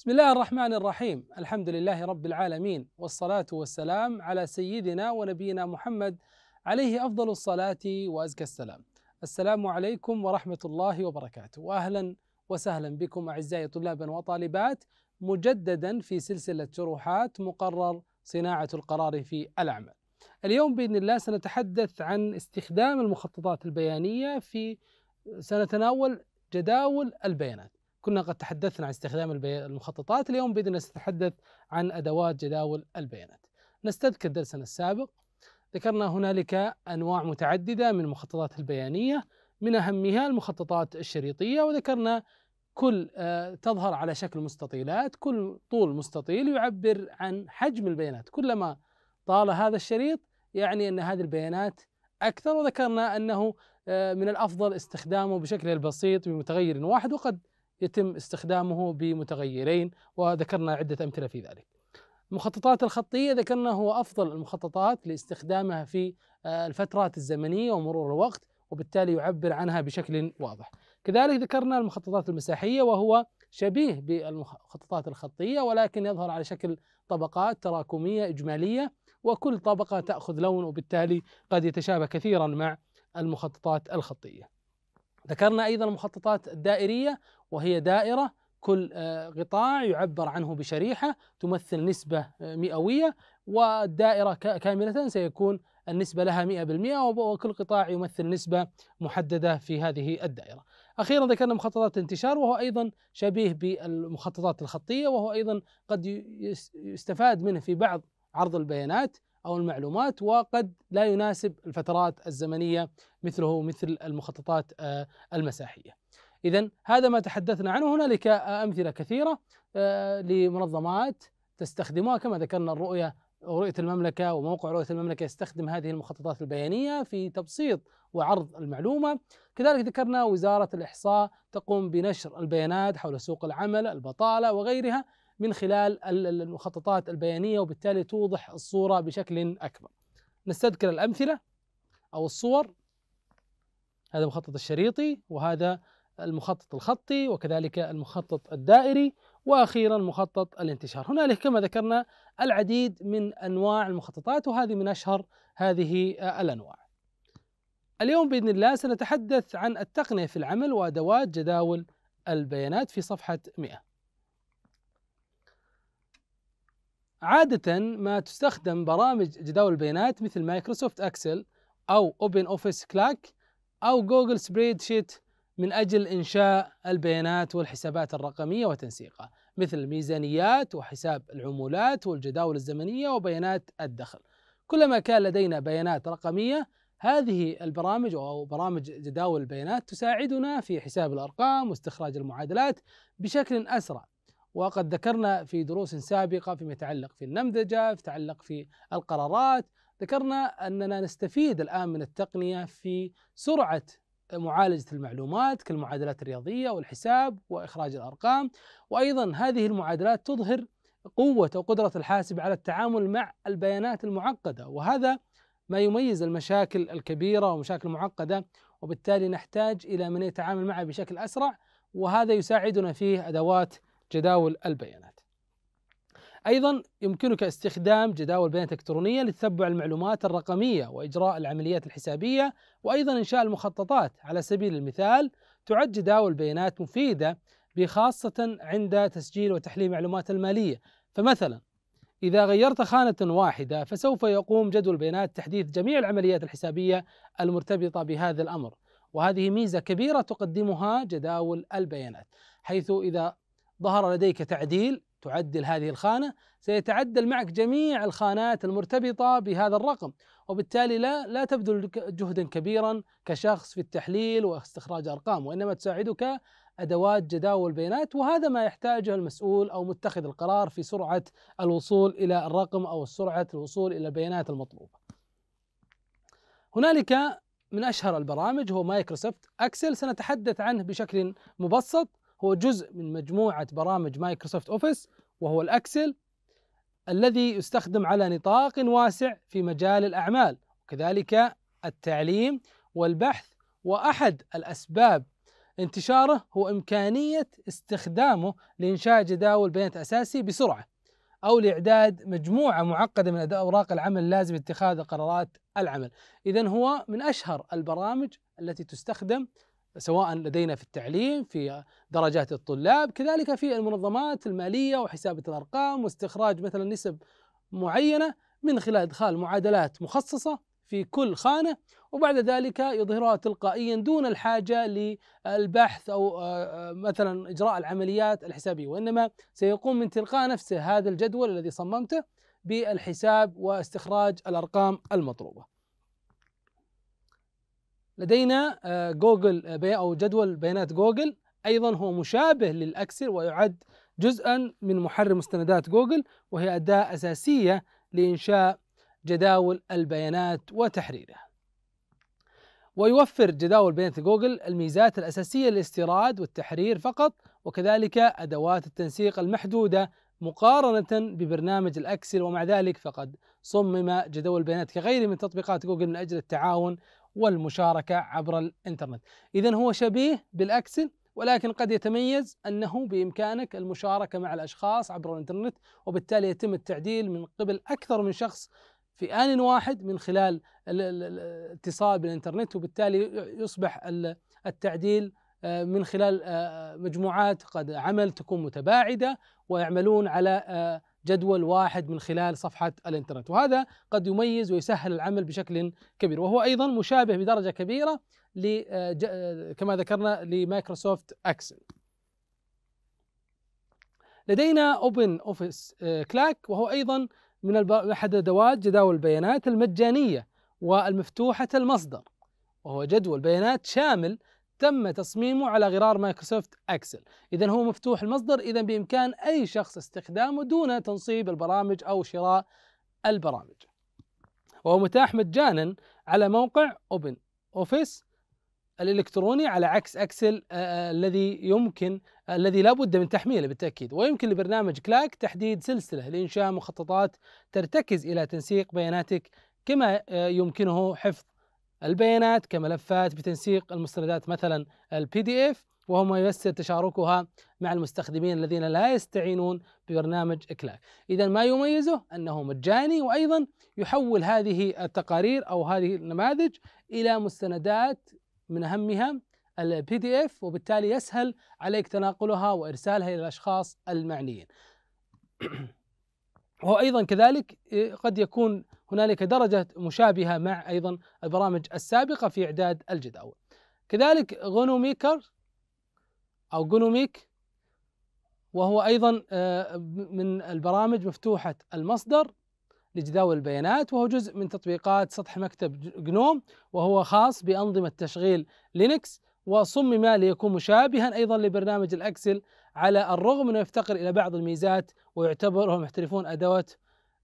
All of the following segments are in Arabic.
بسم الله الرحمن الرحيم الحمد لله رب العالمين والصلاة والسلام على سيدنا ونبينا محمد عليه أفضل الصلاة وأزكى السلام السلام عليكم ورحمة الله وبركاته وأهلا وسهلا بكم أعزائي طلابا وطالبات مجددا في سلسلة شروحات مقرر صناعة القرار في الأعمال اليوم بإذن الله سنتحدث عن استخدام المخططات البيانية في سنتناول جداول البيانات كنا قد تحدثنا عن استخدام المخططات اليوم بإذن نتحدث عن أدوات جداول البيانات نستذكر درسنا السابق ذكرنا هنالك أنواع متعددة من المخططات البيانية من أهمها المخططات الشريطية وذكرنا كل آه، تظهر على شكل مستطيلات كل طول مستطيل يعبر عن حجم البيانات كلما طال هذا الشريط يعني أن هذه البيانات أكثر وذكرنا أنه آه، من الأفضل استخدامه بشكله البسيط بمتغير واحد وقد يتم استخدامه بمتغيرين وذكرنا عدة أمثلة في ذلك المخططات الخطية ذكرنا هو أفضل المخططات لاستخدامها في آه، الفترات الزمنية ومرور الوقت وبالتالي يعبر عنها بشكل واضح كذلك ذكرنا المخططات المساحية وهو شبيه بالمخططات الخطية ولكن يظهر على شكل طبقات تراكمية إجمالية وكل طبقة تأخذ لون وبالتالي قد يتشابه كثيرا مع المخططات الخطية ذكرنا ايضا المخططات الدائريه وهي دائره كل قطاع آه، يعبر عنه بشريحه تمثل نسبه آه، مئويه والدائره كامله سيكون النسبه لها 100% وكل قطاع يمثل نسبه محدده في هذه الدائره. اخيرا ذكرنا مخططات الانتشار وهو ايضا شبيه بالمخططات الخطيه وهو ايضا قد يستفاد منه في بعض عرض البيانات أو المعلومات وقد لا يناسب الفترات الزمنية مثله مثل المخططات آه، المساحية إذا هذا ما تحدثنا عنه هنالك آه، أمثلة كثيرة آه، لمنظمات تستخدمها كما ذكرنا الرؤية رؤية المملكة وموقع رؤية المملكة يستخدم هذه المخططات البيانية في تبسيط وعرض المعلومة كذلك ذكرنا وزارة الإحصاء تقوم بنشر البيانات حول سوق العمل البطالة وغيرها من خلال المخططات البيانية وبالتالي توضح الصورة بشكل أكبر نستذكر الأمثلة أو الصور هذا المخطط الشريطي وهذا المخطط الخطي وكذلك المخطط الدائري واخيرا مخطط الانتشار هنالك كما ذكرنا العديد من انواع المخططات وهذه من اشهر هذه آه، الانواع اليوم باذن الله سنتحدث عن التقنيه في العمل وادوات جداول البيانات في صفحه 100 عادة ما تستخدم برامج جداول البيانات مثل مايكروسوفت اكسل او اوبن اوفيس كلاك او جوجل سبريد شيت من اجل انشاء البيانات والحسابات الرقميه وتنسيقها مثل الميزانيات وحساب العمولات والجداول الزمنيه وبيانات الدخل. كلما كان لدينا بيانات رقميه هذه البرامج او برامج جداول البيانات تساعدنا في حساب الارقام واستخراج المعادلات بشكل اسرع وقد ذكرنا في دروس سابقة فيما يتعلق في النمذجة يتعلق في القرارات ذكرنا أننا نستفيد الآن من التقنية في سرعة معالجة المعلومات كالمعادلات الرياضية والحساب وإخراج الأرقام وأيضا هذه المعادلات تظهر قوة وقدرة الحاسب على التعامل مع البيانات المعقدة وهذا ما يميز المشاكل الكبيرة ومشاكل المعقدة وبالتالي نحتاج إلى من يتعامل معها بشكل أسرع وهذا يساعدنا فيه أدوات جداول البيانات أيضا يمكنك استخدام جداول بيانات إلكترونية لتتبع المعلومات الرقمية وإجراء العمليات الحسابية وأيضا إنشاء المخططات على سبيل المثال تعد جداول البيانات مفيدة بخاصة عند تسجيل وتحليل معلومات المالية فمثلا إذا غيرت خانة واحدة فسوف يقوم جدول البيانات تحديث جميع العمليات الحسابية المرتبطة بهذا الأمر وهذه ميزة كبيرة تقدمها جداول البيانات حيث إذا ظهر لديك تعديل تعدل هذه الخانة سيتعدل معك جميع الخانات المرتبطة بهذا الرقم وبالتالي لا لا تبذل جهدا كبيرا كشخص في التحليل واستخراج أرقام وإنما تساعدك أدوات جداول بيانات وهذا ما يحتاجه المسؤول أو متخذ القرار في سرعة الوصول إلى الرقم أو سرعة الوصول إلى البيانات المطلوبة هنالك من أشهر البرامج هو مايكروسوفت أكسل سنتحدث عنه بشكل مبسط هو جزء من مجموعة برامج مايكروسوفت أوفيس وهو الأكسل الذي يستخدم على نطاق واسع في مجال الأعمال وكذلك التعليم والبحث وأحد الأسباب انتشاره هو إمكانية استخدامه لإنشاء جداول بيانات أساسي بسرعة أو لإعداد مجموعة معقدة من أوراق العمل لازم اتخاذ قرارات العمل إذا هو من أشهر البرامج التي تستخدم سواء لدينا في التعليم في درجات الطلاب كذلك في المنظمات الماليه وحسابه الارقام واستخراج مثلا نسب معينه من خلال ادخال معادلات مخصصه في كل خانه وبعد ذلك يظهرها تلقائيا دون الحاجه للبحث او آه، آه، مثلا اجراء العمليات الحسابيه وانما سيقوم من تلقاء نفسه هذا الجدول الذي صممته بالحساب واستخراج الارقام المطلوبه. لدينا آه، جوجل آه، بي أو جدول بيانات جوجل أيضا هو مشابه للأكسل ويعد جزءا من محرر مستندات جوجل وهي أداة أساسية لإنشاء جداول البيانات وتحريرها ويوفر جداول بيانات جوجل الميزات الأساسية للاستيراد والتحرير فقط وكذلك أدوات التنسيق المحدودة مقارنة ببرنامج الأكسل ومع ذلك فقد صمم جدول البيانات كغيره من تطبيقات جوجل من أجل التعاون والمشاركة عبر الإنترنت إذا هو شبيه بالأكسل ولكن قد يتميز أنه بإمكانك المشاركة مع الأشخاص عبر الإنترنت وبالتالي يتم التعديل من قبل أكثر من شخص في آن واحد من خلال الاتصال بالإنترنت وبالتالي يصبح التعديل آه، من خلال آه، مجموعات قد عمل تكون متباعدة ويعملون على آه، جدول واحد من خلال صفحة الانترنت وهذا قد يميز ويسهل العمل بشكل كبير وهو أيضا مشابه بدرجة كبيرة آه، آه، كما ذكرنا لمايكروسوفت أكسل لدينا اوبن اوفيس كلاك وهو ايضا من احد ادوات جداول البيانات المجانيه والمفتوحه المصدر وهو جدول بيانات شامل تم تصميمه على غرار مايكروسوفت اكسل اذا هو مفتوح المصدر اذا بامكان اي شخص استخدامه دون تنصيب البرامج او شراء البرامج وهو متاح مجانا على موقع اوبن اوفيس الالكتروني على عكس اكسل آه، آه، الذي يمكن الذي لا بد من تحميله بالتاكيد ويمكن لبرنامج كلاك تحديد سلسله لانشاء مخططات ترتكز الى تنسيق بياناتك كما آه، يمكنه حفظ البيانات كملفات بتنسيق المستندات مثلا البي دي اف وهو ما ييسر تشاركها مع المستخدمين الذين لا يستعينون ببرنامج اكلاك اذا ما يميزه انه مجاني وايضا يحول هذه التقارير او هذه النماذج الى مستندات من اهمها البي دي اف وبالتالي يسهل عليك تناقلها وارسالها الى الاشخاص المعنيين وهو أيضا كذلك إيه، قد يكون هنالك درجة مشابهة مع أيضا البرامج السابقة في إعداد الجداول كذلك غونوميكر أو غونوميك وهو أيضا آه، من البرامج مفتوحة المصدر لجداول البيانات وهو جزء من تطبيقات سطح مكتب جنوم وهو خاص بأنظمة تشغيل لينكس وصمم ليكون مشابها أيضا لبرنامج الأكسل على الرغم أنه يفتقر إلى بعض الميزات ويعتبر هم يحترفون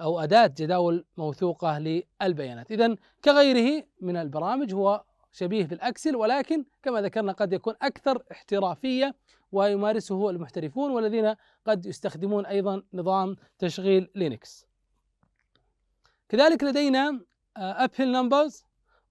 أو أداة جداول موثوقة للبيانات إذا كغيره من البرامج هو شبيه بالأكسل ولكن كما ذكرنا قد يكون أكثر احترافية ويمارسه المحترفون والذين قد يستخدمون أيضا نظام تشغيل لينكس كذلك لدينا آه، أبل نمبرز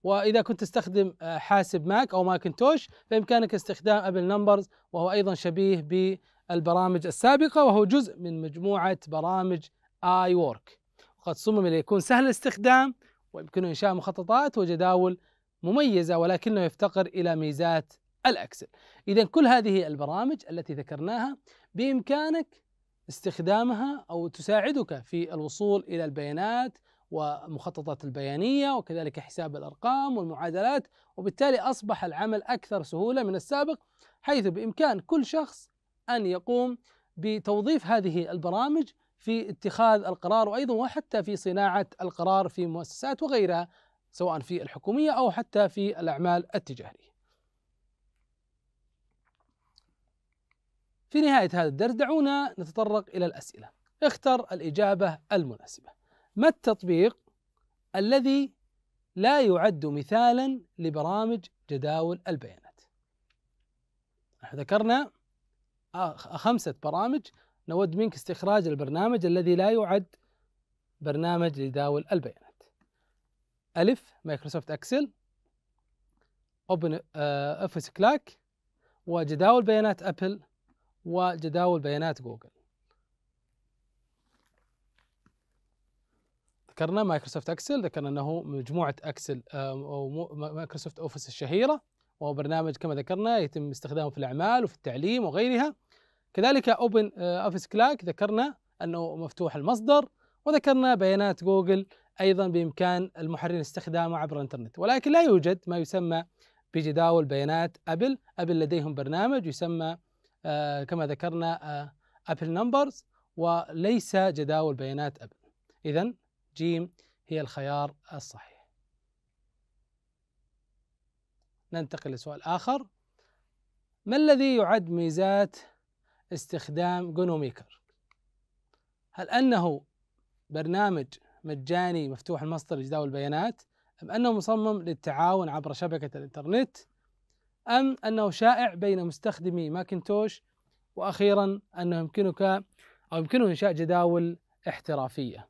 وإذا كنت تستخدم آه، حاسب ماك أو ماكنتوش فإمكانك استخدام أبل نمبرز وهو أيضا شبيه ب البرامج السابقة وهو جزء من مجموعة برامج آي وورك وقد صمم ليكون سهل الاستخدام ويمكنه إنشاء مخططات وجداول مميزة ولكنه يفتقر إلى ميزات الأكسل إذا كل هذه البرامج التي ذكرناها بإمكانك استخدامها أو تساعدك في الوصول إلى البيانات ومخططات البيانية وكذلك حساب الأرقام والمعادلات وبالتالي أصبح العمل أكثر سهولة من السابق حيث بإمكان كل شخص ان يقوم بتوظيف هذه البرامج في اتخاذ القرار وايضا وحتى في صناعه القرار في مؤسسات وغيرها سواء في الحكوميه او حتى في الاعمال التجاريه. في نهايه هذا الدرس دعونا نتطرق الى الاسئله. اختر الاجابه المناسبه. ما التطبيق الذي لا يعد مثالا لبرامج جداول البيانات؟ ذكرنا آه، خمسة برامج نود منك استخراج البرنامج الذي لا يعد برنامج لداول البيانات ألف مايكروسوفت أكسل أوبن آه، أوفيس كلاك وجداول بيانات أبل وجداول بيانات جوجل ذكرنا مايكروسوفت اكسل ذكرنا انه مجموعه اكسل آه، او مايكروسوفت اوفيس الشهيره وهو برنامج كما ذكرنا يتم استخدامه في الاعمال وفي التعليم وغيرها كذلك اوبن اوفيس كلاك ذكرنا انه مفتوح المصدر وذكرنا بيانات جوجل ايضا بامكان المحررين استخدامه عبر الانترنت ولكن لا يوجد ما يسمى بجداول بيانات ابل ابل لديهم برنامج يسمى آه، كما ذكرنا ابل آه، نمبرز وليس جداول بيانات ابل اذا جيم هي الخيار الصحيح ننتقل لسؤال اخر ما الذي يعد ميزات استخدام جونوميكر هل أنه برنامج مجاني مفتوح المصدر لجداول البيانات أم أنه مصمم للتعاون عبر شبكة الإنترنت أم أنه شائع بين مستخدمي ماكنتوش وأخيرا أنه يمكنك أو يمكنه إنشاء جداول احترافية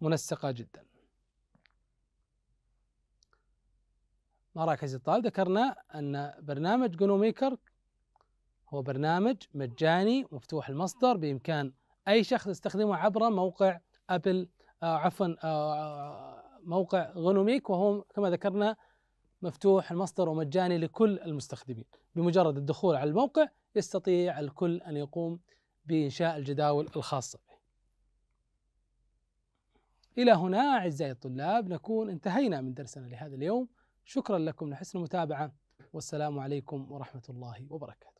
منسقة جدا مراكز الطالب ذكرنا أن برنامج جونوميكر هو برنامج مجاني مفتوح المصدر بإمكان أي شخص يستخدمه عبر موقع أبل آه عفوا آه, آه، موقع غنوميك وهو كما ذكرنا مفتوح المصدر ومجاني لكل المستخدمين بمجرد الدخول على الموقع يستطيع الكل أن يقوم بإنشاء الجداول الخاصة به إلى هنا أعزائي الطلاب نكون انتهينا من درسنا لهذا اليوم شكرا لكم لحسن المتابعة والسلام عليكم ورحمة الله وبركاته